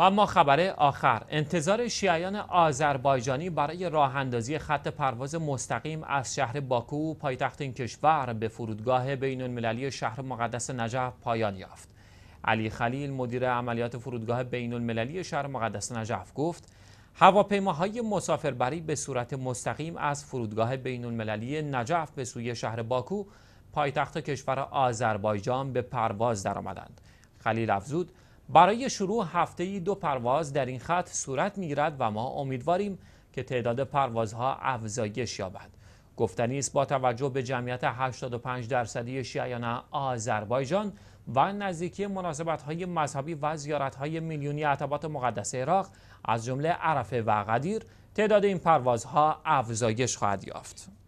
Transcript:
و اما خبر آخر انتظار شیعیان آذربایجانی برای راه اندازی خط پرواز مستقیم از شهر باکو پایتخت این کشور به فرودگاه بین المللی شهر مقدس نجف پایان یافت علی خلیل مدیر عملیات فرودگاه بین المللی شهر مقدس نجف گفت هواپیماهای مسافربری به صورت مستقیم از فرودگاه بین المللی نجف به سوی شهر باکو پایتخت کشور آذربایجان به پرواز درآمدند خلیل افزود برای شروع هفته ای دو پرواز در این خط صورت میگیرد و ما امیدواریم که تعداد پروازها افزایش یابد گفتنی است با توجه به جمعیت 85 درصدی شیعیان آذربایجان و نزدیکی مناسبت های مذهبی و زیارت های میلیونی عتبات مقدس عراق از جمله عرفه و قدیر تعداد این پروازها افزایش خواهد یافت